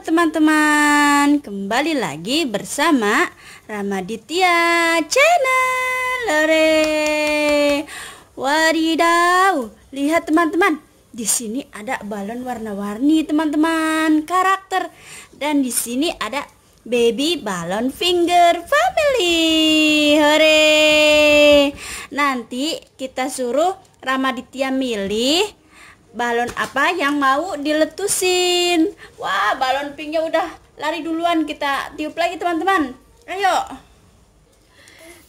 teman-teman, kembali lagi bersama Ramaditya Channel Lore. Wadidaw, lihat teman-teman, di sini ada balon warna-warni teman-teman, karakter dan di sini ada baby balon finger family. Hore. Nanti kita suruh Ramaditya milih balon apa yang mau diletusin. Wah, balon pinknya udah lari duluan kita tiup lagi teman-teman. Ayo.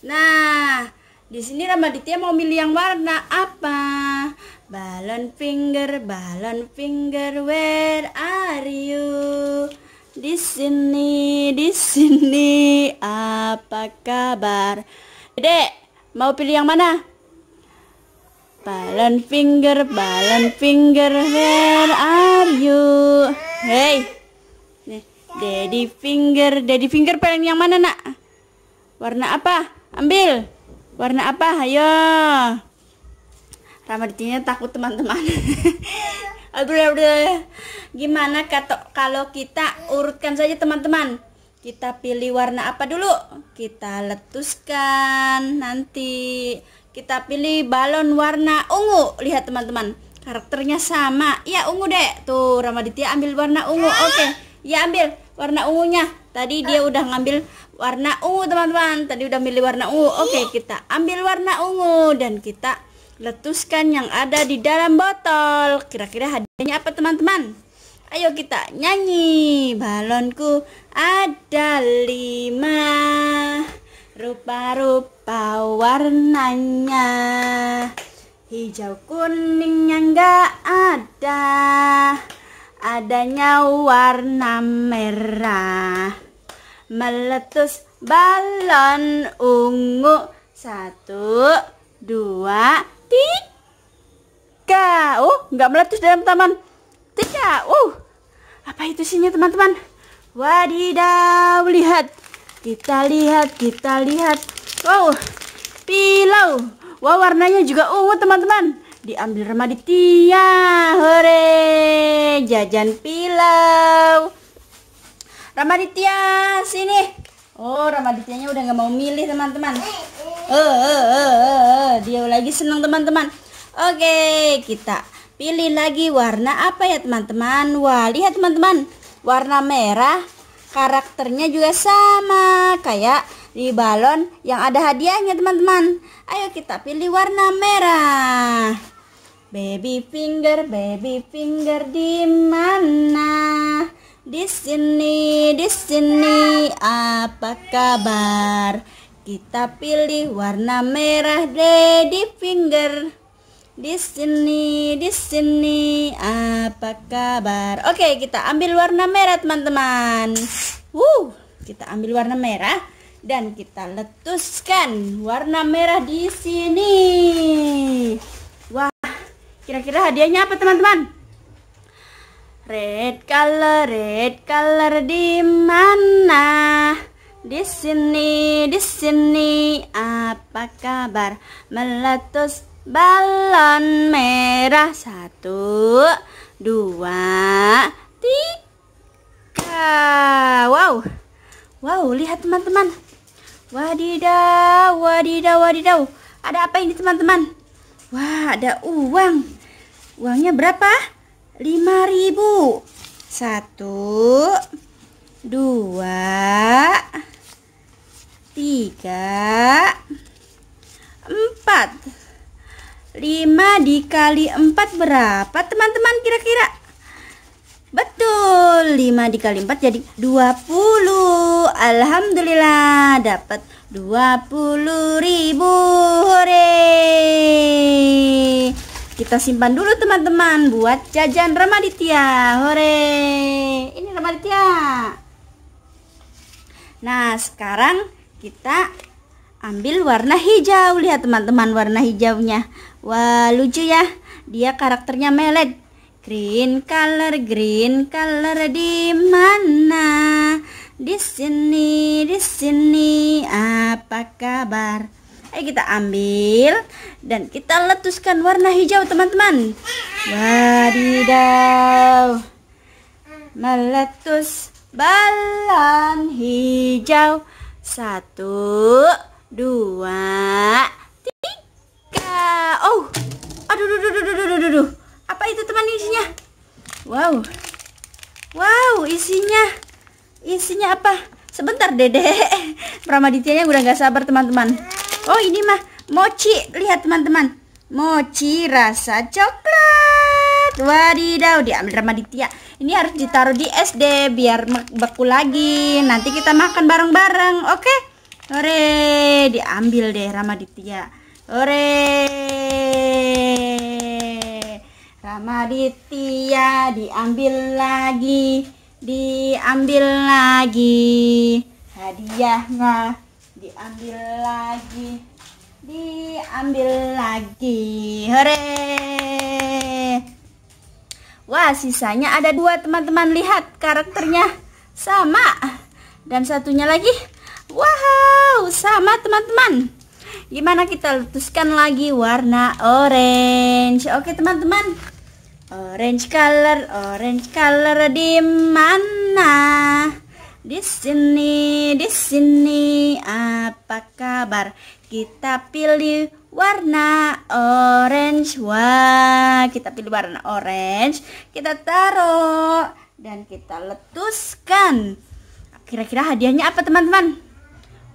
Nah, di sini Ramaditya mau milih yang warna apa? Balon finger, balon finger, where are you? Di sini, di sini, apa kabar? Dek, mau pilih yang mana? Balon finger, balon finger, where are you? Hey, nih, daddy finger, daddy finger pengen yang mana nak? Warna apa? Ambil. Warna apa? Ayo. Ramadinya takut teman-teman. Gimana kata? kalau kita urutkan saja teman-teman? Kita pilih warna apa dulu? Kita letuskan nanti. Kita pilih balon warna ungu. Lihat teman-teman, karakternya sama. Ya ungu deh. Tuh Ramaditya ambil warna ungu. Oke, okay. ya ambil warna ungunya. Tadi dia udah ngambil warna ungu teman-teman. Tadi udah milih warna ungu. Oke, okay, kita ambil warna ungu dan kita letuskan yang ada di dalam botol. Kira-kira hadiahnya apa teman-teman? Ayo kita nyanyi. Balonku ada lima rupa-rupa warnanya hijau kuningnya nggak ada adanya warna merah meletus balon ungu satu dua tiga oh nggak meletus dalam taman tiga uh apa itu sini teman-teman wadidaw lihat kita lihat, kita lihat. Wow, pilau. Wow, warnanya juga ungu teman-teman. Diambil remadi Tia. Hore, jajan pilau. Ramaditya sini. Oh, Ramaditianya udah nggak mau milih teman-teman. Eh, eh, eh, oh. dia lagi seneng teman-teman. Oke, kita pilih lagi warna apa ya teman-teman. Wah, lihat teman-teman. Warna merah, karakternya juga sama kayak di balon yang ada hadiahnya teman-teman ayo kita pilih warna merah baby finger baby finger di mana di sini di sini apa kabar kita pilih warna merah daddy finger di sini di sini ah apa kabar? Oke, kita ambil warna merah, teman-teman. Wuh, kita ambil warna merah dan kita letuskan warna merah di sini. Wah, kira-kira hadiahnya apa, teman-teman? Red color, red color di mana? Di sini, di sini, apa kabar? Meletus balon merah satu dua, tiga. Wow, wow, lihat teman-teman. Wadidaw, wadidaw, wadidaw. Ada apa ini teman-teman? Wah, ada uang. Uangnya berapa? lima ribu Satu, dua, tiga, empat. 5 dikali 4 berapa teman-teman kira-kira? Betul, 5 dikali 4 jadi 20 Alhamdulillah dapat 20 ribu Hore Kita simpan dulu teman-teman buat jajan Ramaditya Hore Ini Ramaditya Nah sekarang kita ambil warna hijau lihat teman-teman warna hijaunya wah lucu ya dia karakternya melet green color green color di mana di sini di sini apa kabar ayo kita ambil dan kita letuskan warna hijau teman-teman wadidaw meletus balon hijau satu dua, tiga. Oh, aduh, aduh, aduh, aduh, aduh, aduh, Apa itu teman isinya? Wow, wow, isinya, isinya apa? Sebentar, Dede. Pramaditya udah nggak sabar teman-teman. Oh, ini mah mochi. Lihat teman-teman, mochi rasa coklat. Wadidaw, diambil Pramaditya. Ini harus ditaruh di sd biar beku lagi. Nanti kita makan bareng-bareng, oke? Okay? ore diambil deh Rama Ore. Hore. Ditya diambil lagi, diambil lagi. Hadiahnya diambil lagi, diambil lagi. ore. Wah, sisanya ada dua teman-teman lihat karakternya sama dan satunya lagi Wow, sama teman-teman. Gimana kita letuskan lagi warna orange? Oke, teman-teman. Orange color, orange color di mana? Di sini, di sini. Apa kabar? Kita pilih warna orange. Wah, kita pilih warna orange. Kita taruh dan kita letuskan. Kira-kira hadiahnya apa, teman-teman?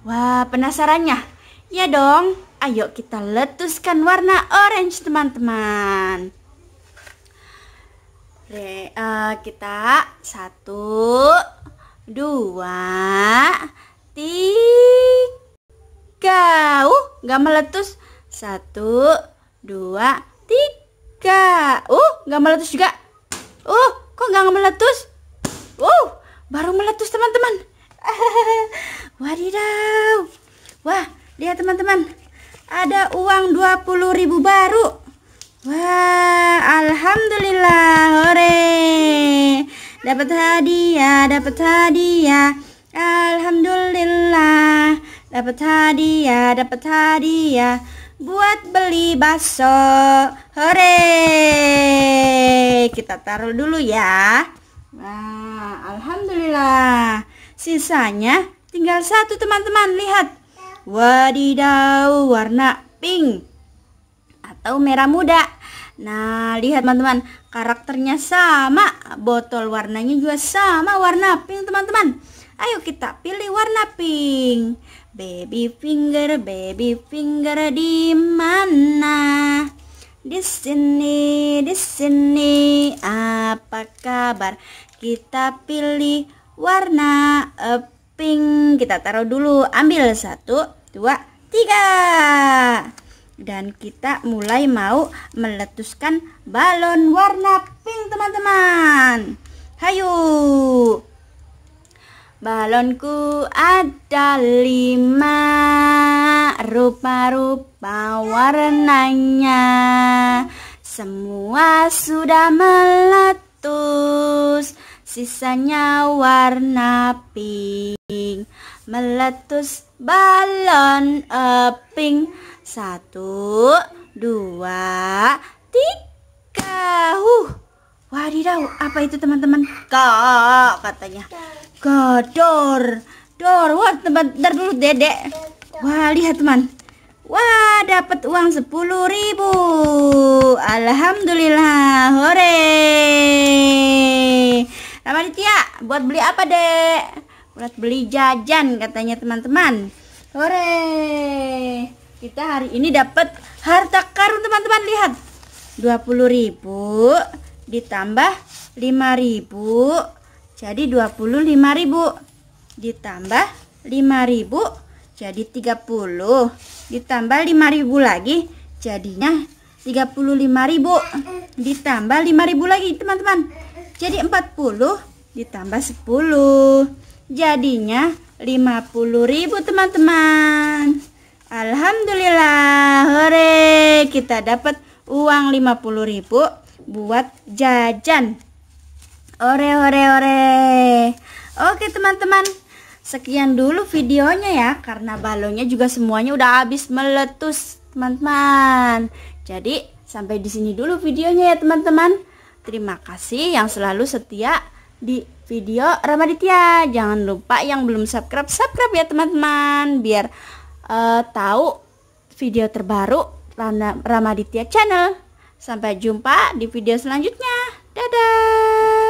Wah, penasarannya? Ya dong, ayo kita letuskan warna orange teman-teman. Eh, kita satu, dua, tiga. Uh, nggak meletus. Satu, dua, tiga. Uh, nggak meletus juga. Uh, kok nggak meletus? Uh, baru meletus teman-teman. Wadidah. Wah, lihat teman-teman. Ada uang 20.000 baru. Wah, alhamdulillah. Hore. Dapat hadiah, dapat hadiah. Alhamdulillah. Dapat hadiah, dapat hadiah buat beli bakso. Hore! Kita taruh dulu ya. Wah, alhamdulillah. Sisanya tinggal satu teman-teman. Lihat wadidaw warna pink atau merah muda. Nah, lihat teman-teman, karakternya sama, botol warnanya juga sama warna pink teman-teman. Ayo kita pilih warna pink. Baby finger, baby finger di mana? Di sini, di sini. Apa kabar? Kita pilih warna eh, pink. Kita taruh dulu. Ambil satu, dua tiga dan kita mulai mau meletuskan balon warna pink teman-teman hayu balonku ada lima rupa-rupa warnanya semua sudah meletus sisanya warna pink meletus balon eping satu dua tiga uh wadidaw apa itu teman-teman kok katanya gedor dor wah teman ntar dulu dedek wah lihat teman Wah, dapat uang sepuluh ribu. Alhamdulillah. Hore. Ramaditya, buat beli apa, Dek? buat beli jajan katanya teman-teman hore kita hari ini dapat harta karun teman-teman lihat 20.000 ditambah 5.000 jadi 25.000 ditambah 5.000 jadi 30 ditambah 5.000 lagi jadinya 35.000 ditambah 5.000 lagi teman-teman jadi 40 ditambah 10 Jadinya 50.000 teman-teman. Alhamdulillah. Hore, kita dapat uang 50.000 buat jajan. Ore ore ore. Oke teman-teman. Sekian dulu videonya ya karena balonnya juga semuanya udah habis meletus, teman-teman. Jadi sampai di sini dulu videonya ya teman-teman. Terima kasih yang selalu setia di video Ramaditya. Jangan lupa yang belum subscribe, subscribe ya teman-teman biar uh, tahu video terbaru Ramaditya Channel. Sampai jumpa di video selanjutnya. Dadah.